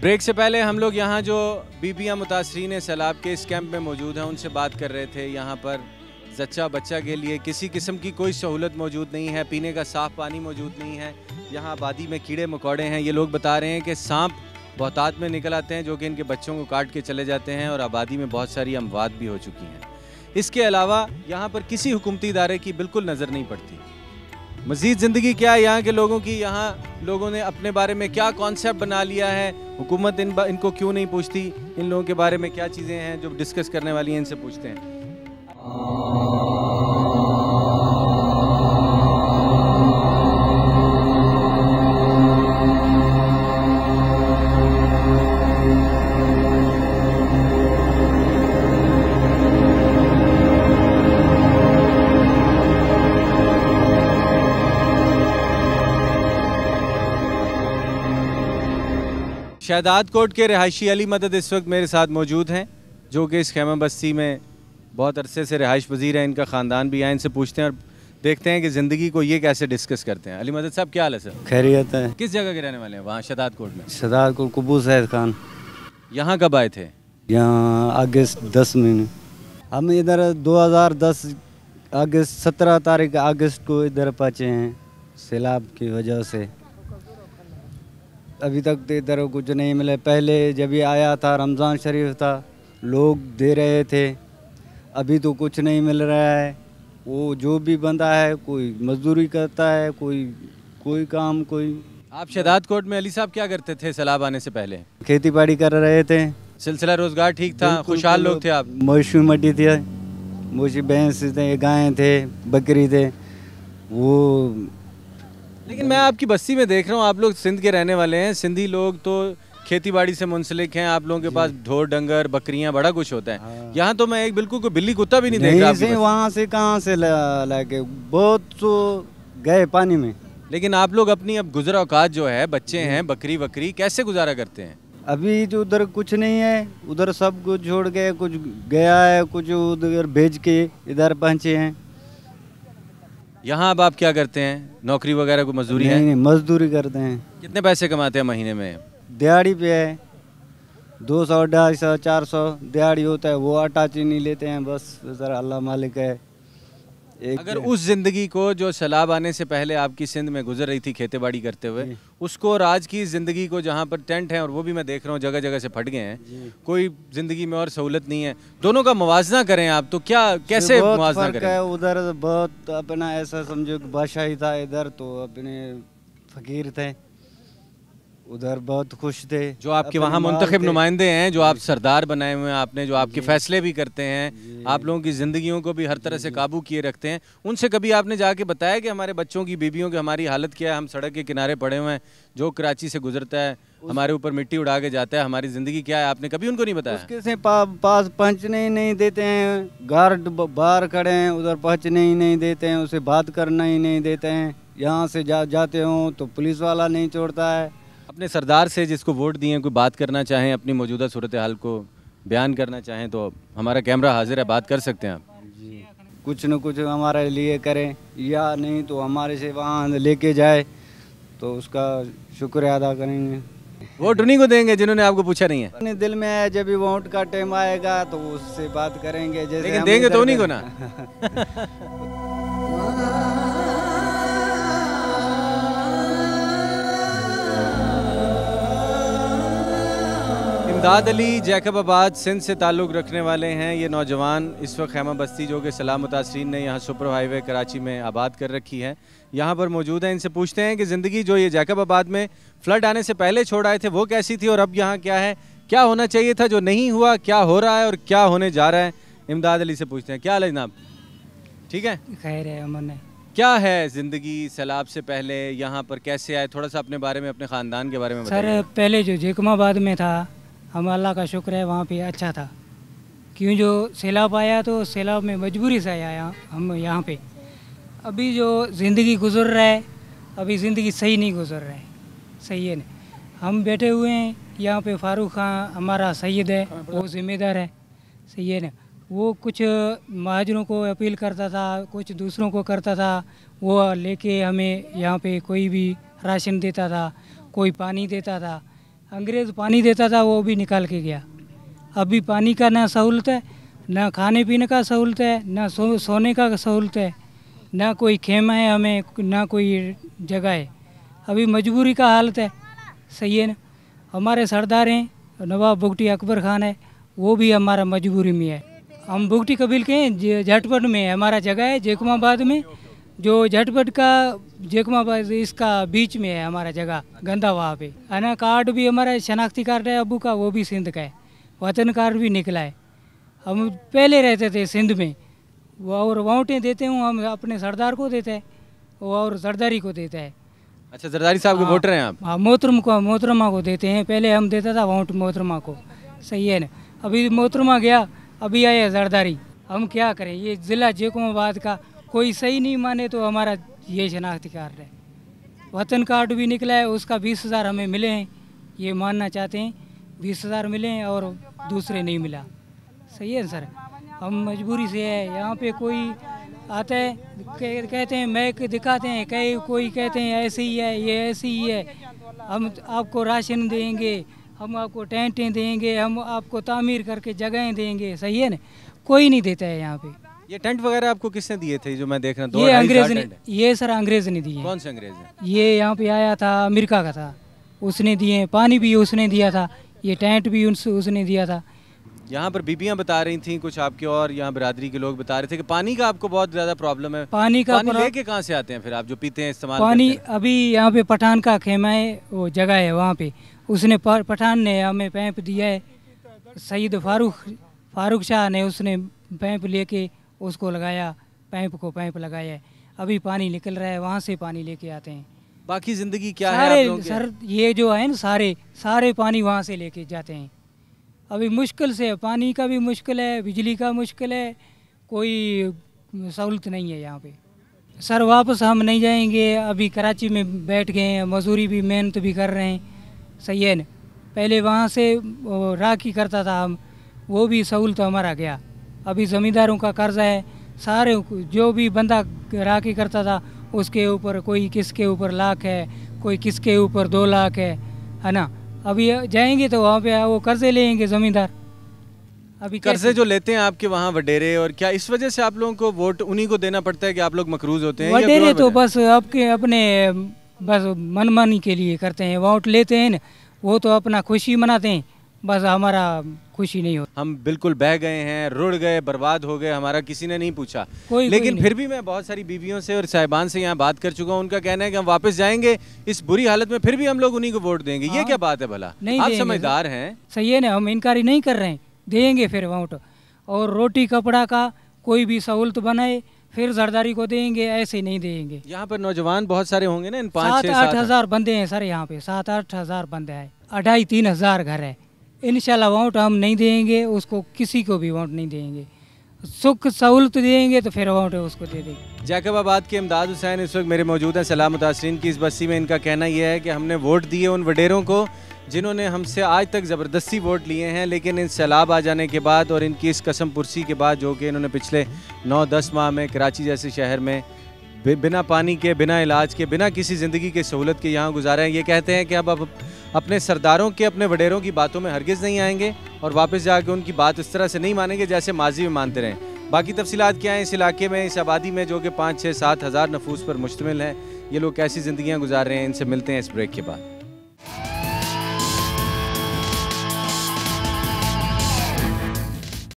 Break से पहले हम लोग यहाँ जो बीबियाँ मुतासरीन सैलाब के इस कैंप में मौजूद हैं उनसे बात कर रहे थे यहाँ पर जच्चा बच्चा के लिए किसी किस्म की कोई सहूलत मौजूद नहीं है पीने का साफ़ पानी मौजूद नहीं है यहाँ आबादी में कीड़े मकोड़े हैं ये लोग बता रहे हैं कि सांप बहतात में निकल आते हैं जो कि इनके बच्चों को काट के चले जाते हैं और आबादी में बहुत सारी अमवात भी हो चुकी हैं इसके अलावा यहाँ पर किसी हुकूमती इदारे की बिल्कुल नज़र नहीं पड़ती मज़ीद ज़िंदगी क्या है यहाँ के लोगों की यहाँ लोगों ने अपने बारे में क्या कॉन्सेप्ट बना लिया है हुकूमत इन इनको क्यों नहीं पूछती इन लोगों के बारे में क्या चीज़ें हैं जो डिस्कस करने वाली हैं इनसे पूछते हैं शहदाद कोट के रहायशी अली मदद इस वक्त मेरे साथ मौजूद हैं जो कि इस खेमा बस्ती में बहुत अरसे से रहाइश पजीर है इनका ख़ानदान भी है इनसे पूछते हैं और देखते हैं कि ज़िंदगी को ये कैसे डिस्कस करते हैं अली मदद साहब क्या हाल है सर खैरियत है किस जगह के रहने वाले हैं वहाँ शहदाद कोट में शहदाद कोट कबू सैद खान यहाँ कब आए थे यहाँ अगस्त दस महीने हम इधर दस अगस्त सत्रह तारीख अगस्त को इधर पहुँचे हैं सैलाब की वजह से अभी तक तो इधर कुछ नहीं मिले पहले जब ये आया था रमज़ान शरीफ था लोग दे रहे थे अभी तो कुछ नहीं मिल रहा है वो जो भी बंदा है कोई मजदूरी करता है कोई कोई काम कोई आप शहदाद कोर्ट में अली साहब क्या करते थे सैलाब आने से पहले खेती बाड़ी कर रहे थे सिलसिला रोजगार ठीक था खुशहाल तो लोग थे आप मवेशी मटी थे मवेशी भैंस थे गायें थे बकरी थे वो लेकिन मैं आपकी बस्ती में देख रहा हूँ आप लोग सिंध के रहने वाले हैं सिंधी लोग तो खेती बाड़ी से मुंसलिक हैं आप लोगों के पास ढोर डंगर बकरियां बड़ा कुछ होता है हाँ। यहाँ तो मैं एक बिल्कुल को बिल्ली कुत्ता भी नहीं, नहीं देख रहा वहाँ से कहाँ से लाके बहुत तो गए पानी में लेकिन आप लोग अपनी अब गुजरा औकात जो है बच्चे हैं बकरी बकरी कैसे गुजारा करते हैं अभी जो तो उधर कुछ नहीं है उधर सब कुछ छोड़ के कुछ गया है कुछ उधर भेज के इधर पहुँचे हैं यहाँ अब आप क्या करते हैं नौकरी वगैरह को मजदूरी नहीं, है नहीं मजदूरी करते हैं कितने पैसे कमाते हैं महीने में दिहाड़ी पे है दो सौ ढाई सौ चार सौ दिहाड़ी होता है वो आटा चीनी लेते हैं बस जरा अल्लाह मालिक है अगर उस जिंदगी को जो सैलाब आने से पहले आपकी सिंध में गुजर रही थी खेतीबाड़ी करते हुए उसको और आज की ज़िंदगी को जहाँ पर टेंट है और वो भी मैं देख रहा हूँ जगह जगह से फट गए हैं कोई ज़िंदगी में और सहूलत नहीं है दोनों का मुवजना करें आप तो क्या कैसे मुवजना करें उधर बहुत अपना ऐसा समझो बादशाह था इधर तो अपने फकीर थे उधर बहुत खुश थे जो आपके वहाँ मुंतखब नुमाइंदे हैं जो आप सरदार बनाए हुए हैं आपने जो आपके फैसले भी करते हैं आप लोगों की ज़िंदगियों को भी हर तरह से काबू किए रखते हैं उनसे कभी आपने जाके बताया कि हमारे बच्चों की बीबियों की हमारी हालत क्या है हम सड़क के किनारे पड़े हुए हैं जो कराची से गुजरता है हमारे ऊपर मिट्टी उड़ा के जाता है हमारी ज़िंदगी क्या है आपने कभी उनको नहीं बताया उसके से पा, पास पहुँचने ही नहीं देते हैं गार्ड बाहर खड़े हैं उधर पहुँचने ही नहीं देते हैं उसे बात करना ही नहीं देते हैं यहाँ से जा जाते हो तो पुलिस वाला नहीं छोड़ता है अपने सरदार से जिसको वोट दिए कोई बात करना चाहें अपनी मौजूदा सूरत हाल को बयान करना चाहें तो हमारा कैमरा हाजिर है बात कर सकते हैं आप जी कुछ न कुछ हमारे लिए करें या नहीं तो हमारे से वहाँ लेके जाए तो उसका शुक्र अदा करेंगे वोट उन्हीं को देंगे जिन्होंने आपको पूछा नहीं है अपने दिल में आया जब भी वोट का टाइम आएगा तो उससे बात करेंगे जैसे लेकिन देंगे तो उन्हीं को ना इमदाद अली जैकबाबाद सिंध से ताल्लुक़ रखने वाले हैं ये नौजवान इस वक्त खैमा बस्ती जो कि सलाम मुतासरीन ने यहाँ सुपर हाईवे कराची में आबाद कर रखी है यहाँ पर मौजूद हैं इनसे पूछते हैं कि ज़िंदगी जो ये जैकबाबाद में फ्लड आने से पहले छोड़ आए थे वो कैसी थी और अब यहाँ क्या है क्या होना चाहिए था जो नहीं हुआ क्या हो रहा है और क्या होने जा रहा है इमदाद अली से पूछते हैं क्या हाल है जनाब ठीक है खैर है अमन है क्या है ज़िंदगी सैलाब से पहले यहाँ पर कैसे आए थोड़ा सा अपने बारे में अपने ख़ानदान के बारे में सर पहले जो जैकमाबाद में था हम अल्लाह का शुक्र है वहाँ पे अच्छा था क्यों जो सैलाब आया तो सैलाब में मजबूरी से आया हम यहाँ पे अभी जो ज़िंदगी गुजर रहा है अभी ज़िंदगी सही नहीं गुजर रहा है सही है नहीं हम बैठे हुए हैं यहाँ पे फारूक खां हमारा सैद है हाँ, वो ज़िम्मेदार है सही है ना वो कुछ महाजरों को अपील करता था कुछ दूसरों को करता था वो लेके हमें यहाँ पे कोई भी राशन देता था कोई पानी देता था अंग्रेज़ पानी देता था वो भी निकाल के गया अभी पानी का ना सहूलत है ना खाने पीने का सहूलत है ना सो, सोने का सहूलत है ना कोई खेमा है हमें ना कोई जगह है अभी मजबूरी का हालत है सही है ना हमारे सरदार हैं नवाब बुगटी अकबर खान है वो भी हमारा मजबूरी में है हम बुगटी कबील के हैं झटपट में है हमारा जगह है जयकुमाबाद में जो झटपट का जेकमा इसका बीच में है हमारा जगह गंदा वहाँ पे है ना कार्ड भी हमारा शनाख्ती कार्ड है अबू का वो भी सिंध का है वतन कार्ड भी निकला है हम पहले रहते थे सिंध में वो और वोटें देते हूँ हम अपने सरदार को देते हैं और सरदारी को देता है अच्छा सरदारी साहब के हाँ, वोटर हैं आप हाँ मोहतरम को मोहतरमा को देते हैं पहले हम देता था वोट मोहतरमा को सही है ना अभी मोहतरमा गया अभी आया सरदारी हम क्या करें ये ज़िला जेकोमाबाद का कोई सही नहीं माने तो हमारा ये शनाख्ती कार्ड है वतन कार्ड भी निकला है उसका बीस हज़ार हमें मिले हैं ये मानना चाहते हैं बीस हज़ार मिले हैं और दूसरे नहीं मिला सही है सर हम मजबूरी से है यहाँ पे कोई आता है कहते हैं मैक दिखाते हैं कई कोई कहते हैं ऐसे ही है ये ऐसे ही है हम आपको राशन देंगे हम आपको टेंटें देंगे हम आपको तामीर करके जगहें देंगे सही है ना कोई नहीं देता है यहाँ पे ये टेंट वगैरह आपको किसने दिए थे जो मैं देख रहा हूँ ये अंग्रेज ने ये सर अंग्रेज ने दिए कौन से अंग्रेज है ये यहाँ पे आया था अमेरिका का था उसने दिए पानी भी उसने दिया था ये टेंट भी उसने दिया था यहाँ पर बीबियाँ बता रही थी कुछ आपके और यहाँ बिरादरी के लोग बता रहे थे कि पानी का आपको बहुत ज्यादा प्रॉब्लम है पानी का पानी लेके कहाँ से आते हैं फिर आप जो पीते हैं इस्तेमाल पानी हैं। अभी यहाँ पे पठान का खेमा है वो जगह है वहाँ पे उसने पठान ने हमें पैंप दिया है सईद फारूक फारूक शाह ने उसने पैंप लेके उसको लगाया पैंप को पैंप लगाया अभी पानी निकल रहा है वहाँ से पानी लेके आते हैं बाकी ज़िंदगी क्या सारे है सर ये जो है ना सारे सारे पानी वहाँ से लेके जाते हैं अभी मुश्किल से पानी का भी मुश्किल है बिजली का मुश्किल है कोई सहूलत नहीं है यहाँ पे सर वापस हम नहीं जाएंगे अभी कराची में बैठ गए हैं मजदूरी भी मेहनत भी कर रहे हैं सही है न पहले वहाँ से राखी करता था हम वो भी सहूलत हमारा गया अभी ज़मींदारों का कर्जा है सारे जो भी बंदा राखी करता था उसके ऊपर कोई किसके ऊपर लाख है कोई किसके ऊपर दो लाख है है ना अभी जाएंगे तो वहाँ पे वो कर्जे लेंगे ज़मींदार अभी कर्जे जो लेते हैं आपके वहाँ वडेरे और क्या इस वजह से आप लोगों को वोट उन्हीं को देना पड़ता है कि आप लोग मकरूज होते हैं वडेरे तो बस आपके अपने बस मनमानी के लिए करते हैं वोट लेते हैं ना वो तो अपना खुशी मनाते हैं बस हमारा खुशी नहीं हो हम बिल्कुल बह गए हैं रुड़ गए बर्बाद हो गए हमारा किसी ने नहीं पूछा कोई लेकिन कोई फिर भी मैं बहुत सारी बीवियों से और साहिबान से यहाँ बात कर चुका हूँ उनका कहना है कि हम वापस जाएंगे इस बुरी हालत में फिर भी हम लोग उन्हीं को वोट देंगे ये हाँ। क्या बात है भला नहीं आप समझदार हैं सही है ना हम इनकारी नहीं कर रहे हैं देंगे फिर वोट और रोटी कपड़ा का कोई भी सहूलत बनाए फिर जरदारी को देंगे ऐसे नहीं देंगे यहाँ पर नौजवान बहुत सारे होंगे ना इन पाँच सात आठ हजार बंदे हैं सर यहाँ पे सात आठ हजार बंदे हैं अढ़ाई तीन हजार घर है इन वोट हम नहीं देंगे उसको किसी को भी वोट नहीं देंगे सुख सहूलत देंगे तो फिर वोट उसको दे देंगे जैकबाबाद के इमदाद हुसैन इस वक्त मेरे मौजूद हैं सलाम मुतासरीन की इस बस्ती में इनका कहना यह है कि हमने वोट दिए उन वडेरों को जिन्होंने हमसे आज तक ज़बरदस्ती वोट लिए हैं लेकिन इन सैलाब आ जाने के बाद और इनकी इस कसम पुरसी के बाद जो कि इन्होंने पिछले नौ दस माह में कराची जैसे शहर में बिना पानी के बिना इलाज के बिना किसी ज़िंदगी के सहूलत के यहाँ गुजारे हैं ये कहते हैं कि अब अब अपने सरदारों के अपने वडेरों की बातों में हरगिज़ नहीं आएंगे और वापस जाके उनकी बात इस तरह से नहीं मानेंगे जैसे माजी में मानते रहें बाकी तफसीत क्या हैं इस इलाके में इस आबादी में जो कि पाँच छः सात हज़ार नफूस पर मुश्तमिल हैं ये लोग कैसी ज़िंदियाँ गुजार रहे हैं इनसे मिलते हैं इस ब्रेक के बाद